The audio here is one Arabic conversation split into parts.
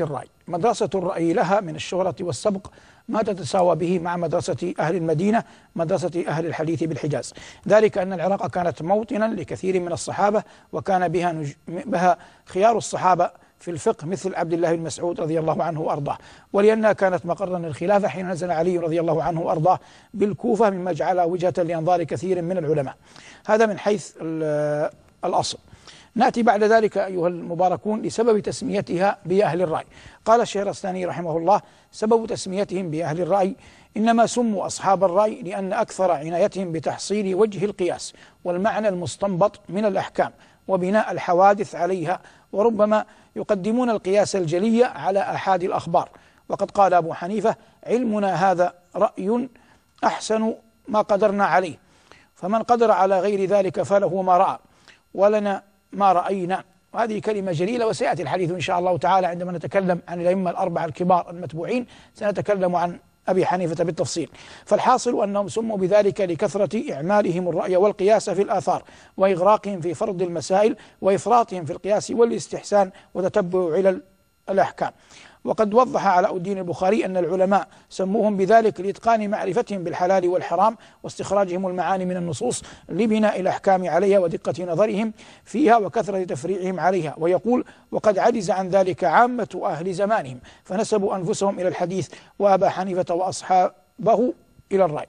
الرأي مدرسة الرأي لها من الشهرة والسبق ما تتساوى به مع مدرسة أهل المدينة مدرسة أهل الحديث بالحجاز ذلك أن العراق كانت موطنا لكثير من الصحابة وكان بها, نج... بها خيار الصحابة في الفقه مثل عبد الله بن مسعود رضي الله عنه وارضاه، ولانها كانت مقرا للخلافه حين نزل علي رضي الله عنه وارضاه بالكوفه مما جعلها وجهه لانظار كثير من العلماء. هذا من حيث الاصل. ناتي بعد ذلك ايها المباركون لسبب تسميتها باهل الراي. قال الشيخ الاسلاني رحمه الله: سبب تسميتهم باهل الراي انما سموا اصحاب الراي لان اكثر عنايتهم بتحصيل وجه القياس والمعنى المستنبط من الاحكام وبناء الحوادث عليها وربما يقدمون القياس الجلي على احاد الاخبار. وقد قال ابو حنيفه: علمنا هذا راي احسن ما قدرنا عليه. فمن قدر على غير ذلك فله ما راى ولنا ما رأينا وهذه كلمة جليلة وسيأتي الحديث إن شاء الله تعالى عندما نتكلم عن الأئمة الأربعة الكبار المتبوعين سنتكلم عن أبي حنيفة بالتفصيل فالحاصل أنهم سموا بذلك لكثرة إعمالهم الرأي والقياس في الآثار وإغراقهم في فرض المسائل وإفراطهم في القياس والاستحسان وتتبع علل الأحكام وقد وضح علاء الدين البخاري أن العلماء سموهم بذلك لإتقان معرفتهم بالحلال والحرام واستخراجهم المعاني من النصوص لبناء الأحكام عليها ودقة نظرهم فيها وكثرة تفريعهم عليها ويقول وقد عجز عن ذلك عامة أهل زمانهم فنسبوا أنفسهم إلى الحديث وأبا حنيفة وأصحابه إلى الرأي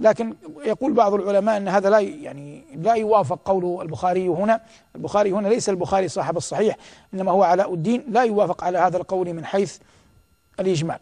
لكن يقول بعض العلماء أن هذا لا يعني لا يوافق قول البخاري هنا البخاري هنا ليس البخاري صاحب الصحيح إنما هو علاء الدين لا يوافق على هذا القول من حيث الإجمال